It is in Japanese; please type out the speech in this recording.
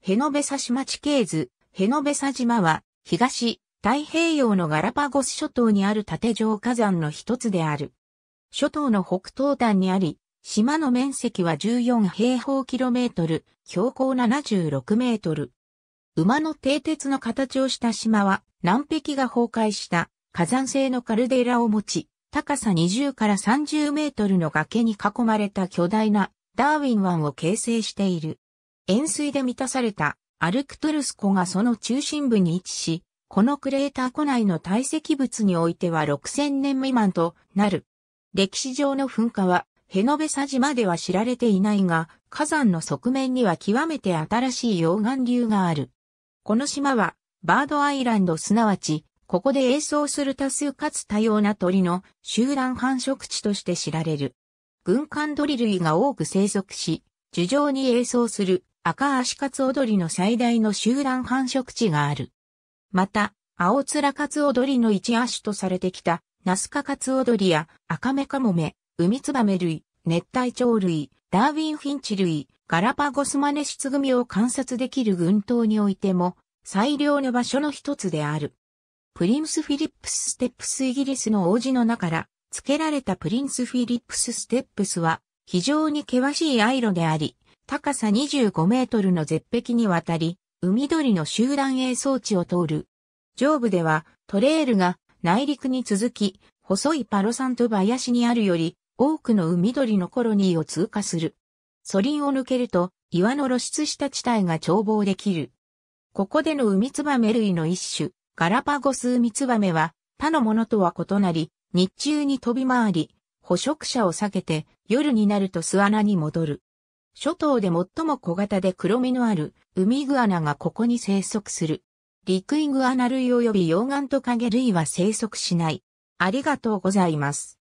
ヘノベサ島地形図、ヘノベサ島は、東、太平洋のガラパゴス諸島にある縦状火山の一つである。諸島の北東端にあり、島の面積は14平方キロメートル、標高76メートル。馬の蹄鉄の形をした島は、南壁が崩壊した火山性のカルデラを持ち、高さ20から30メートルの崖に囲まれた巨大なダーウィン湾を形成している。塩水で満たされたアルクトゥルス湖がその中心部に位置し、このクレーター湖内の堆積物においては6000年未満となる。歴史上の噴火は、ヘノベサ島では知られていないが、火山の側面には極めて新しい溶岩流がある。この島は、バードアイランドすなわち、ここで営巣する多数かつ多様な鳥の集団繁殖地として知られる。軍艦鳥類が多く生息し、樹上に営巣する赤足カツオドリの最大の集団繁殖地がある。また、青面カツオドリの一亜種とされてきた、ナスカカツオドリや赤目カモメ、ウミツバメ類、熱帯鳥類、ダーウィンフィンチ類、ガラパゴスマネシツ組を観察できる群島においても、最良の場所の一つである。プリンス・フィリップス・ステップスイギリスの王子の名から付けられたプリンス・フィリップス・ステップスは非常に険しいアイロであり、高さ25メートルの絶壁にわたり、海鳥の集団営装置を通る。上部ではトレールが内陸に続き、細いパロサント林にあるより多くの海鳥のコロニーを通過する。ソリンを抜けると岩の露出した地帯が眺望できる。ここでの海ツバメ類の一種、ガラパゴス海ツバメは他のものとは異なり、日中に飛び回り、捕食者を避けて夜になると巣穴に戻る。諸島で最も小型で黒目のある海グアナがここに生息する。陸イグアナ類及び溶岩トカゲ類は生息しない。ありがとうございます。